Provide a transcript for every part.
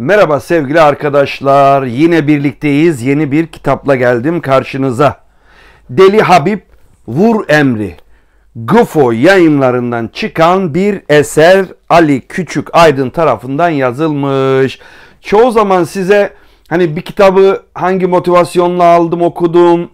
Merhaba sevgili arkadaşlar. Yine birlikteyiz. Yeni bir kitapla geldim karşınıza. Deli Habib Vur Emri. Gufo yayınlarından çıkan bir eser Ali Küçük Aydın tarafından yazılmış. Çoğu zaman size hani bir kitabı hangi motivasyonla aldım okudum,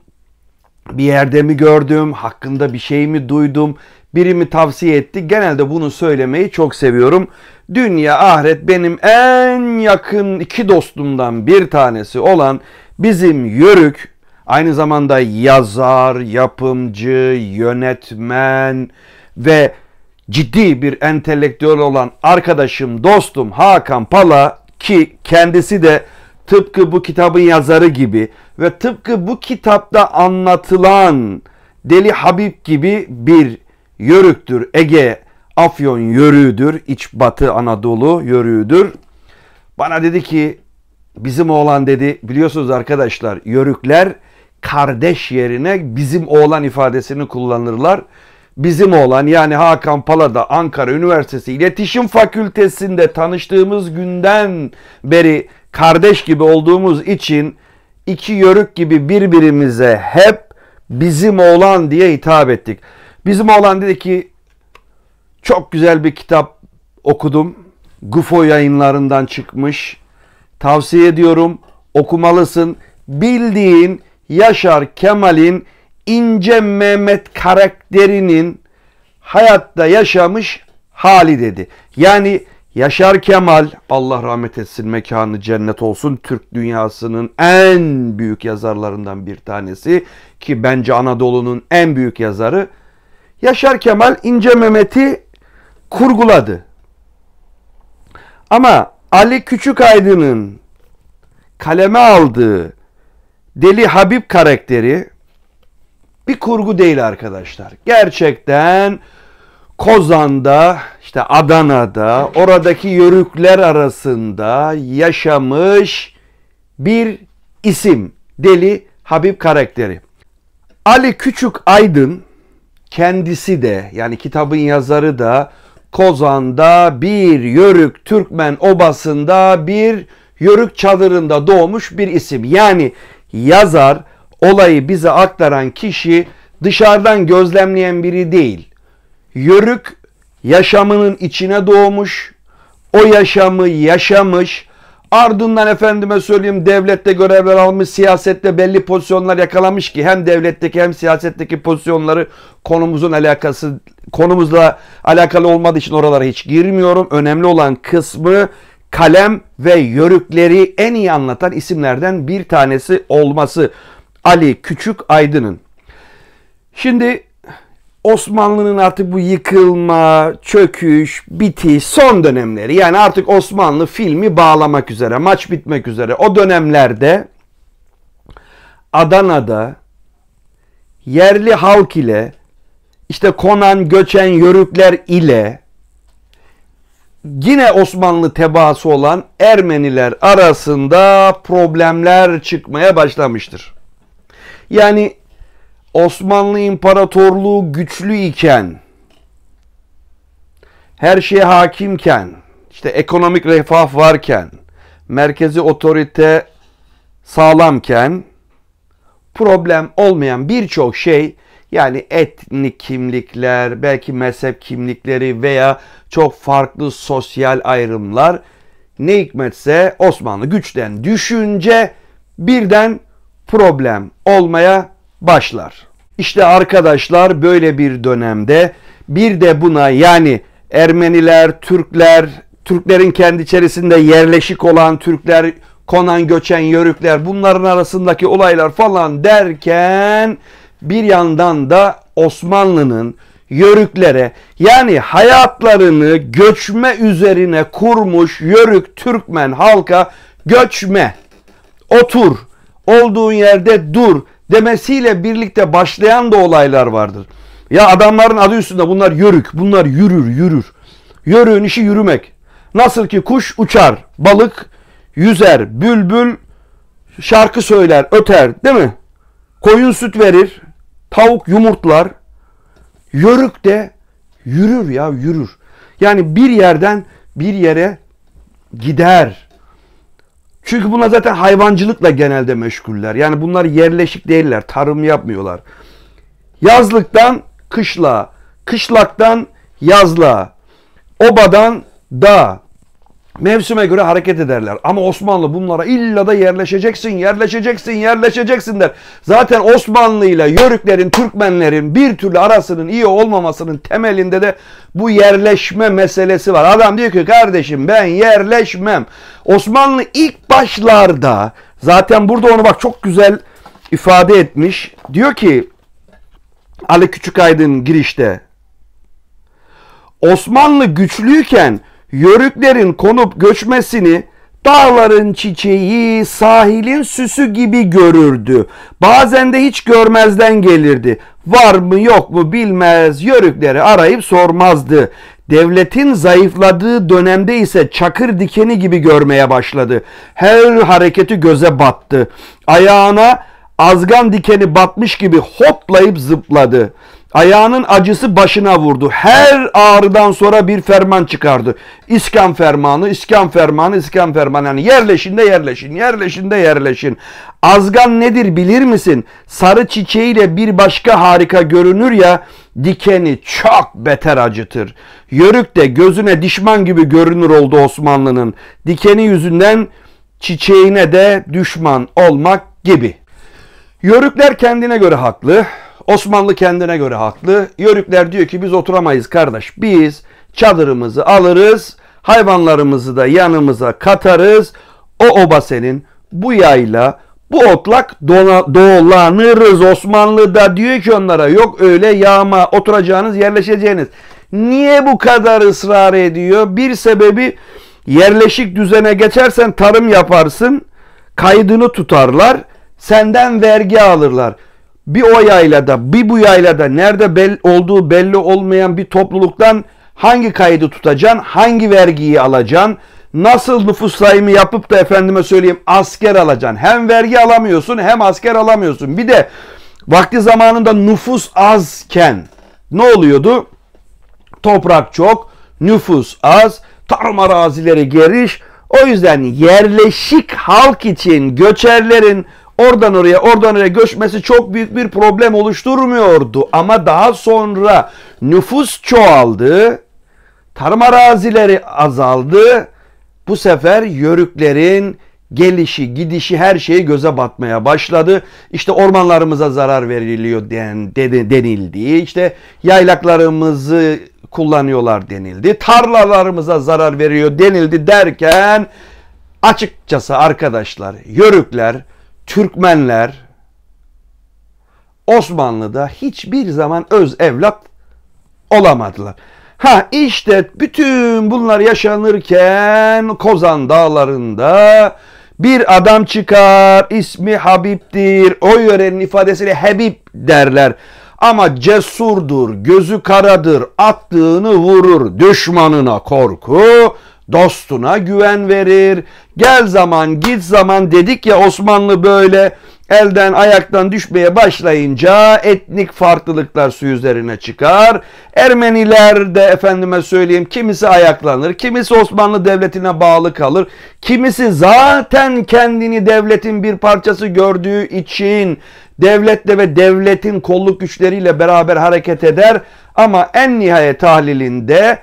bir yerde mi gördüm, hakkında bir şey mi duydum birimi tavsiye etti. Genelde bunu söylemeyi çok seviyorum. Dünya ahiret benim en yakın iki dostumdan bir tanesi olan bizim Yörük aynı zamanda yazar, yapımcı, yönetmen ve ciddi bir entelektüel olan arkadaşım, dostum Hakan Pala ki kendisi de tıpkı bu kitabın yazarı gibi ve tıpkı bu kitapta anlatılan Deli Habib gibi bir Yörüktür. Ege, Afyon yörüğüdür. İç batı Anadolu yörüğüdür. Bana dedi ki bizim oğlan dedi biliyorsunuz arkadaşlar yörükler kardeş yerine bizim oğlan ifadesini kullanırlar. Bizim oğlan yani Hakan Pala'da Ankara Üniversitesi İletişim Fakültesi'nde tanıştığımız günden beri kardeş gibi olduğumuz için iki yörük gibi birbirimize hep bizim oğlan diye hitap ettik. Bizim oğlan dedi ki çok güzel bir kitap okudum. Gufo yayınlarından çıkmış. Tavsiye ediyorum okumalısın. Bildiğin Yaşar Kemal'in İnce Mehmet karakterinin hayatta yaşamış hali dedi. Yani Yaşar Kemal Allah rahmet etsin mekanı cennet olsun Türk dünyasının en büyük yazarlarından bir tanesi ki bence Anadolu'nun en büyük yazarı Yaşar Kemal İnce Mehmet'i kurguladı. Ama Ali Küçük Aydın'ın kaleme aldığı Deli Habib karakteri bir kurgu değil arkadaşlar. Gerçekten Kozan'da, işte Adana'da, oradaki yörükler arasında yaşamış bir isim. Deli Habib karakteri. Ali Küçük Aydın kendisi de yani kitabın yazarı da Kozan'da bir Yörük Türkmen obasında bir Yörük çadırında doğmuş bir isim. Yani yazar olayı bize aktaran kişi dışarıdan gözlemleyen biri değil. Yörük yaşamının içine doğmuş, o yaşamı yaşamış, Ardından efendime söyleyeyim devlette görevler almış, siyasette belli pozisyonlar yakalamış ki hem devletteki hem siyasetteki pozisyonları konumuzun alakası konumuzla alakalı olmadığı için oralara hiç girmiyorum. Önemli olan kısmı kalem ve yörükleri en iyi anlatan isimlerden bir tanesi olması Ali Küçük Aydın'ın. Şimdi Osmanlı'nın artık bu yıkılma, çöküş, bitiş son dönemleri yani artık Osmanlı filmi bağlamak üzere, maç bitmek üzere o dönemlerde Adana'da yerli halk ile işte konan, göçen yörükler ile yine Osmanlı tebaası olan Ermeniler arasında problemler çıkmaya başlamıştır. Yani Osmanlı İmparatorluğu güçlü iken, her şeye hakimken, işte ekonomik refah varken, merkezi otorite sağlamken, problem olmayan birçok şey yani etnik kimlikler, belki mezhep kimlikleri veya çok farklı sosyal ayrımlar ne hikmetse Osmanlı güçten düşünce birden problem olmaya başlar. İşte arkadaşlar böyle bir dönemde bir de buna yani Ermeniler, Türkler, Türklerin kendi içerisinde yerleşik olan Türkler, konan göçen yörükler bunların arasındaki olaylar falan derken bir yandan da Osmanlı'nın yörüklere yani hayatlarını göçme üzerine kurmuş yörük Türkmen halka göçme otur olduğun yerde dur demesiyle birlikte başlayan da olaylar vardır. Ya adamların adı üstünde bunlar yörük, bunlar yürür, yürür. Yörüğün işi yürümek. Nasıl ki kuş uçar, balık yüzer, bülbül şarkı söyler, öter değil mi? Koyun süt verir, tavuk yumurtlar. Yörük de yürür ya yürür. Yani bir yerden bir yere gider. Çünkü bunlar zaten hayvancılıkla genelde meşguller. Yani bunlar yerleşik değiller. Tarım yapmıyorlar. Yazlıktan kışla, kışlaktan yazla, obadan da, Mevsime göre hareket ederler. Ama Osmanlı bunlara illa da yerleşeceksin, yerleşeceksin, yerleşeceksin der. Zaten Osmanlı ile Yörüklerin, Türkmenlerin bir türlü arasının iyi olmamasının temelinde de bu yerleşme meselesi var. Adam diyor ki kardeşim ben yerleşmem. Osmanlı ilk başlarda zaten burada onu bak çok güzel ifade etmiş. Diyor ki Ali Küçükaydın girişte Osmanlı güçlüyken yörüklerin konup göçmesini dağların çiçeği, sahilin süsü gibi görürdü. Bazen de hiç görmezden gelirdi. Var mı yok mu bilmez yörükleri arayıp sormazdı. Devletin zayıfladığı dönemde ise çakır dikeni gibi görmeye başladı. Her hareketi göze battı. Ayağına azgan dikeni batmış gibi hoplayıp zıpladı. Ayağının acısı başına vurdu. Her ağrıdan sonra bir ferman çıkardı. İskan fermanı, iskan fermanı, iskan fermanı. Yani yerleşin de yerleşin, yerleşin de yerleşin. Azgan nedir bilir misin? Sarı çiçeğiyle bir başka harika görünür ya, dikeni çok beter acıtır. Yörük de gözüne dişman gibi görünür oldu Osmanlı'nın. Dikeni yüzünden çiçeğine de düşman olmak gibi. Yörükler kendine göre haklı. Osmanlı kendine göre haklı. Yörükler diyor ki biz oturamayız kardeş. Biz çadırımızı alırız, hayvanlarımızı da yanımıza katarız. O oba senin, bu yayla, bu otlak dolanırız. Osmanlı da diyor ki onlara yok öyle yağma, oturacağınız, yerleşeceğiniz. Niye bu kadar ısrar ediyor? Bir sebebi yerleşik düzene geçersen tarım yaparsın, kaydını tutarlar, senden vergi alırlar bir o yaylada bir bu yaylada nerede bel olduğu belli olmayan bir topluluktan hangi kaydı tutacaksın, hangi vergiyi alacaksın, nasıl nüfus sayımı yapıp da efendime söyleyeyim asker alacaksın. Hem vergi alamıyorsun hem asker alamıyorsun. Bir de vakti zamanında nüfus azken ne oluyordu? Toprak çok, nüfus az, tarım arazileri geriş. O yüzden yerleşik halk için göçerlerin oradan oraya oradan oraya göçmesi çok büyük bir problem oluşturmuyordu. Ama daha sonra nüfus çoğaldı, tarım arazileri azaldı. Bu sefer yörüklerin gelişi, gidişi her şeyi göze batmaya başladı. İşte ormanlarımıza zarar veriliyor den, denildi. İşte yaylaklarımızı kullanıyorlar denildi. Tarlalarımıza zarar veriyor denildi derken açıkçası arkadaşlar yörükler Türkmenler Osmanlı'da hiçbir zaman öz evlat olamadılar. Ha işte bütün bunlar yaşanırken Kozan Dağları'nda bir adam çıkar, ismi Habib'dir. O yörenin ifadesiyle Habib derler. Ama cesurdur, gözü karadır, attığını vurur, düşmanına korku, Dostuna güven verir. Gel zaman git zaman dedik ya Osmanlı böyle elden ayaktan düşmeye başlayınca etnik farklılıklar su üzerine çıkar. Ermeniler de efendime söyleyeyim kimisi ayaklanır, kimisi Osmanlı Devleti'ne bağlı kalır. Kimisi zaten kendini devletin bir parçası gördüğü için devletle ve devletin kolluk güçleriyle beraber hareket eder. Ama en nihayet tahlilinde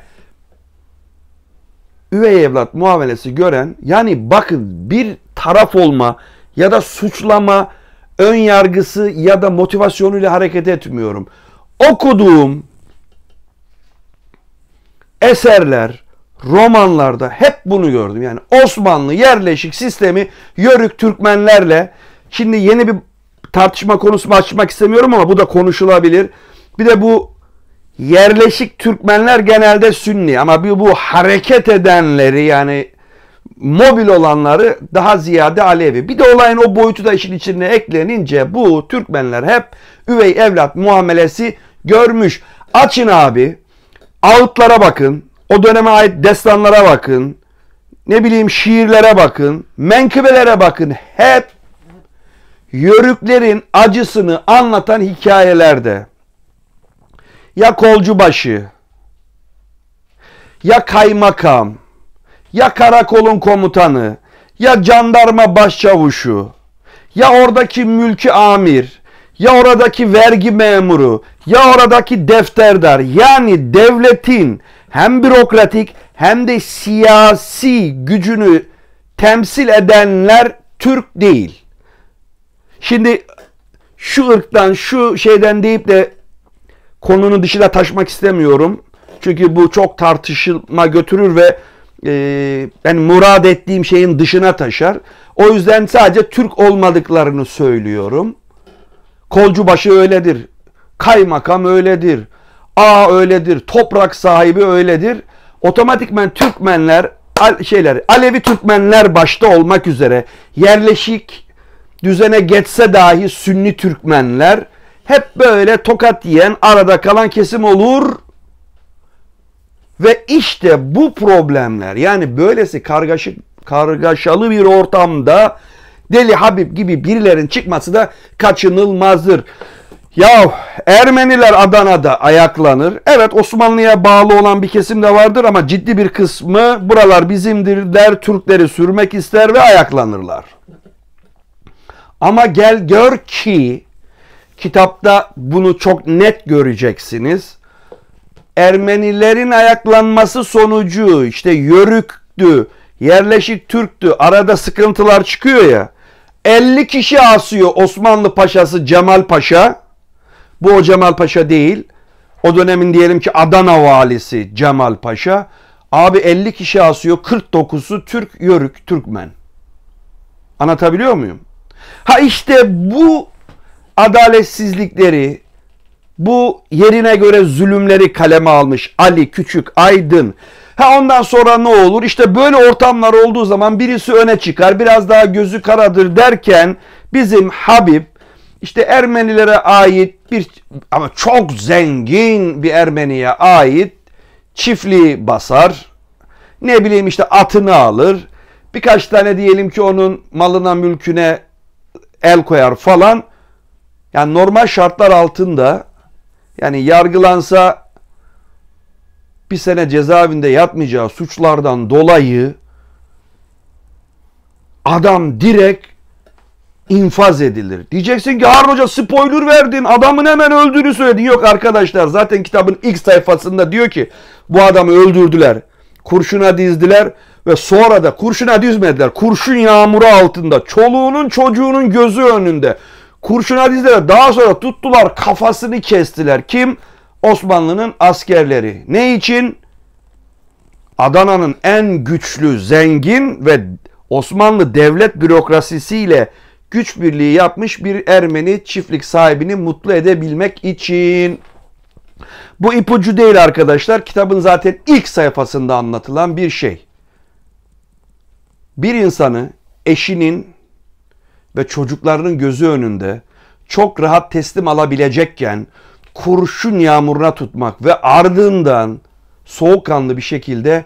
üvey evlat muamelesi gören yani bakın bir taraf olma ya da suçlama ön yargısı ya da motivasyonuyla hareket etmiyorum. Okuduğum eserler, romanlarda hep bunu gördüm. Yani Osmanlı yerleşik sistemi Yörük Türkmenlerle şimdi yeni bir tartışma konusu açmak istemiyorum ama bu da konuşulabilir. Bir de bu yerleşik Türkmenler genelde Sünni ama bir bu hareket edenleri yani mobil olanları daha ziyade Alevi. Bir de olayın o boyutu da işin içine eklenince bu Türkmenler hep üvey evlat muamelesi görmüş. Açın abi, outlara bakın, o döneme ait destanlara bakın, ne bileyim şiirlere bakın, menkıbelere bakın. Hep yörüklerin acısını anlatan hikayelerde ya kolcubaşı ya kaymakam ya karakolun komutanı ya jandarma başçavuşu ya oradaki mülki amir ya oradaki vergi memuru ya oradaki defterdar yani devletin hem bürokratik hem de siyasi gücünü temsil edenler Türk değil. Şimdi şu ırktan şu şeyden deyip de konunun dışına taşmak istemiyorum. Çünkü bu çok tartışma götürür ve e, yani murad ettiğim şeyin dışına taşar. O yüzden sadece Türk olmadıklarını söylüyorum. Kolcubaşı öyledir. Kaymakam öyledir. A öyledir. Toprak sahibi öyledir. Otomatikmen Türkmenler şeyler Alevi Türkmenler başta olmak üzere yerleşik düzene geçse dahi Sünni Türkmenler hep böyle tokat yiyen arada kalan kesim olur. Ve işte bu problemler yani böylesi kargaşık kargaşalı bir ortamda Deli Habib gibi birilerin çıkması da kaçınılmazdır. Ya Ermeniler Adana'da ayaklanır. Evet Osmanlı'ya bağlı olan bir kesim de vardır ama ciddi bir kısmı buralar bizimdir der, Türkleri sürmek ister ve ayaklanırlar. Ama gel gör ki Kitapta bunu çok net göreceksiniz. Ermenilerin ayaklanması sonucu işte Yörüktü, yerleşik Türktü arada sıkıntılar çıkıyor ya. 50 kişi asıyor Osmanlı Paşası Cemal Paşa. Bu o Cemal Paşa değil. O dönemin diyelim ki Adana valisi Cemal Paşa. Abi 50 kişi asıyor 49'u Türk, Yörük, Türkmen. Anlatabiliyor muyum? Ha işte bu adaletsizlikleri, bu yerine göre zulümleri kaleme almış Ali Küçük Aydın. Ha ondan sonra ne olur? İşte böyle ortamlar olduğu zaman birisi öne çıkar, biraz daha gözü karadır derken bizim Habib işte Ermenilere ait bir ama çok zengin bir Ermeniye ait çiftliği basar. Ne bileyim işte atını alır. Birkaç tane diyelim ki onun malına mülküne el koyar falan. Yani normal şartlar altında yani yargılansa bir sene cezaevinde yatmayacağı suçlardan dolayı adam direkt infaz edilir. Diyeceksin ki Harun Hoca spoiler verdin. Adamın hemen öldüğünü söyledin. Yok arkadaşlar zaten kitabın ilk sayfasında diyor ki bu adamı öldürdüler. Kurşuna dizdiler ve sonra da kurşuna dizmediler. Kurşun yağmuru altında çoluğunun çocuğunun gözü önünde Kurşuna dizdiler. Daha sonra tuttular kafasını kestiler. Kim? Osmanlı'nın askerleri. Ne için? Adana'nın en güçlü, zengin ve Osmanlı devlet bürokrasisiyle güç birliği yapmış bir Ermeni çiftlik sahibini mutlu edebilmek için. Bu ipucu değil arkadaşlar. Kitabın zaten ilk sayfasında anlatılan bir şey. Bir insanı eşinin ve çocuklarının gözü önünde çok rahat teslim alabilecekken kurşun yağmuruna tutmak ve ardından soğukkanlı bir şekilde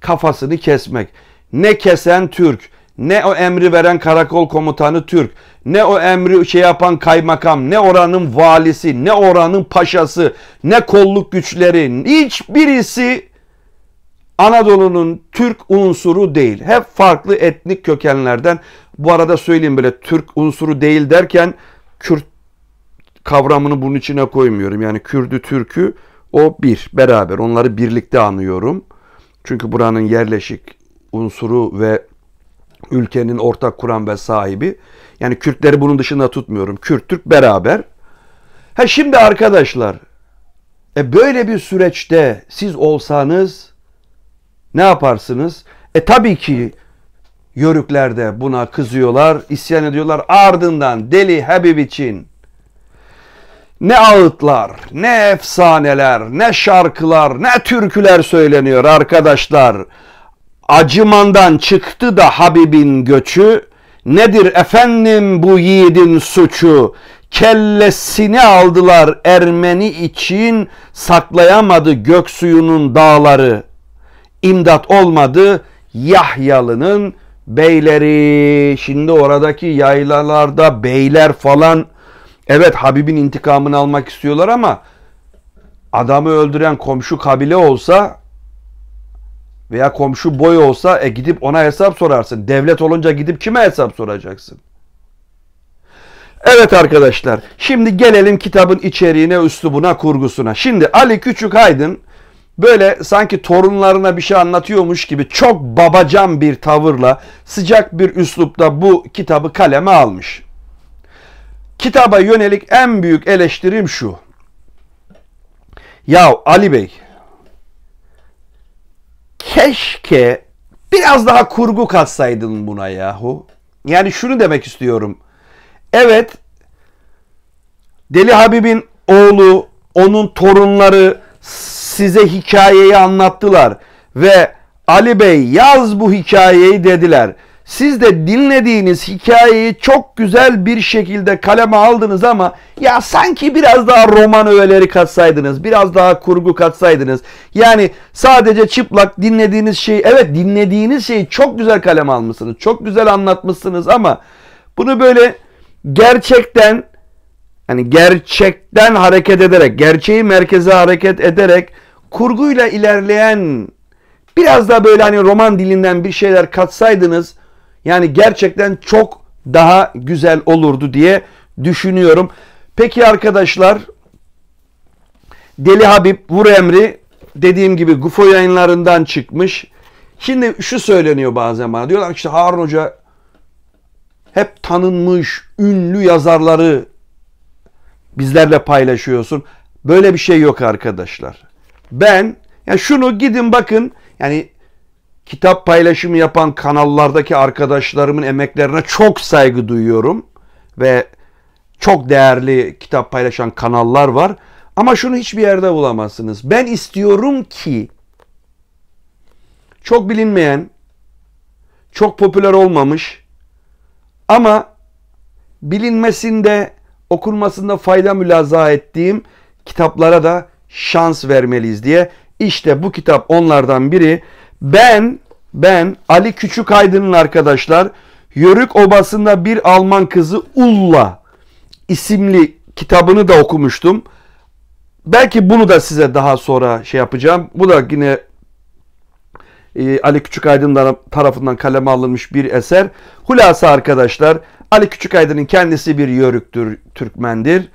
kafasını kesmek. Ne kesen Türk, ne o emri veren karakol komutanı Türk, ne o emri şey yapan kaymakam, ne oranın valisi, ne oranın paşası, ne kolluk güçleri, hiçbirisi Anadolu'nun Türk unsuru değil. Hep farklı etnik kökenlerden bu arada söyleyeyim böyle Türk unsuru değil derken Kürt kavramını bunun içine koymuyorum. Yani Kürdü, Türk'ü o bir beraber onları birlikte anıyorum. Çünkü buranın yerleşik unsuru ve ülkenin ortak kuran ve sahibi. Yani Kürtleri bunun dışında tutmuyorum. Kürt Türk beraber. Ha şimdi arkadaşlar e böyle bir süreçte siz olsanız ne yaparsınız? E tabii ki Yörükler de buna kızıyorlar, isyan ediyorlar. Ardından Deli Habib için ne ağıtlar, ne efsaneler, ne şarkılar, ne türküler söyleniyor arkadaşlar. Acımandan çıktı da Habib'in göçü, nedir efendim bu yiğidin suçu? Kellesini aldılar Ermeni için, saklayamadı göksuyunun dağları. İmdat olmadı Yahyalı'nın beyleri. Şimdi oradaki yaylalarda beyler falan evet Habib'in intikamını almak istiyorlar ama adamı öldüren komşu kabile olsa veya komşu boy olsa e gidip ona hesap sorarsın. Devlet olunca gidip kime hesap soracaksın? Evet arkadaşlar şimdi gelelim kitabın içeriğine, üslubuna, kurgusuna. Şimdi Ali Küçük Aydın böyle sanki torunlarına bir şey anlatıyormuş gibi çok babacan bir tavırla sıcak bir üslupta bu kitabı kaleme almış. Kitaba yönelik en büyük eleştirim şu. Ya Ali Bey keşke biraz daha kurgu katsaydın buna yahu. Yani şunu demek istiyorum. Evet Deli Habib'in oğlu, onun torunları size hikayeyi anlattılar ve Ali Bey yaz bu hikayeyi dediler. Siz de dinlediğiniz hikayeyi çok güzel bir şekilde kaleme aldınız ama ya sanki biraz daha roman öğeleri katsaydınız, biraz daha kurgu katsaydınız. Yani sadece çıplak dinlediğiniz şeyi, evet dinlediğiniz şeyi çok güzel kaleme almışsınız, çok güzel anlatmışsınız ama bunu böyle gerçekten hani gerçekten hareket ederek, gerçeği merkeze hareket ederek kurguyla ilerleyen biraz da böyle hani roman dilinden bir şeyler katsaydınız yani gerçekten çok daha güzel olurdu diye düşünüyorum. Peki arkadaşlar Deli Habib Vur Emri dediğim gibi Gufo yayınlarından çıkmış. Şimdi şu söyleniyor bazen bana. Diyorlar ki işte Harun Hoca hep tanınmış, ünlü yazarları bizlerle paylaşıyorsun. Böyle bir şey yok arkadaşlar. Ben yani şunu gidin bakın yani kitap paylaşımı yapan kanallardaki arkadaşlarımın emeklerine çok saygı duyuyorum ve çok değerli kitap paylaşan kanallar var. Ama şunu hiçbir yerde bulamazsınız. Ben istiyorum ki çok bilinmeyen, çok popüler olmamış ama bilinmesinde, okunmasında fayda mülaza ettiğim kitaplara da şans vermeliyiz diye. İşte bu kitap onlardan biri. Ben ben Ali Küçük Aydın'ın arkadaşlar Yörük Obası'nda bir Alman kızı Ulla isimli kitabını da okumuştum. Belki bunu da size daha sonra şey yapacağım. Bu da yine e, Ali Küçükaydın tarafından kaleme alınmış bir eser. Hulasa arkadaşlar Ali Küçükaydın'ın kendisi bir yörüktür, Türkmendir.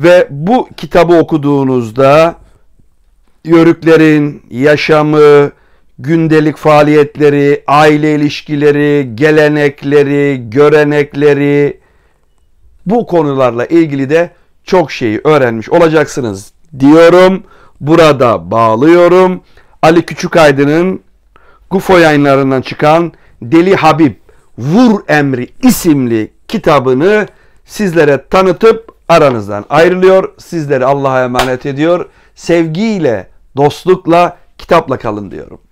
Ve bu kitabı okuduğunuzda yörüklerin yaşamı, gündelik faaliyetleri, aile ilişkileri, gelenekleri, görenekleri bu konularla ilgili de çok şeyi öğrenmiş olacaksınız diyorum. Burada bağlıyorum. Ali Küçükaydın'ın Gufo yayınlarından çıkan Deli Habib Vur Emri isimli kitabını sizlere tanıtıp aranızdan ayrılıyor. Sizleri Allah'a emanet ediyor. Sevgiyle, dostlukla, kitapla kalın diyorum.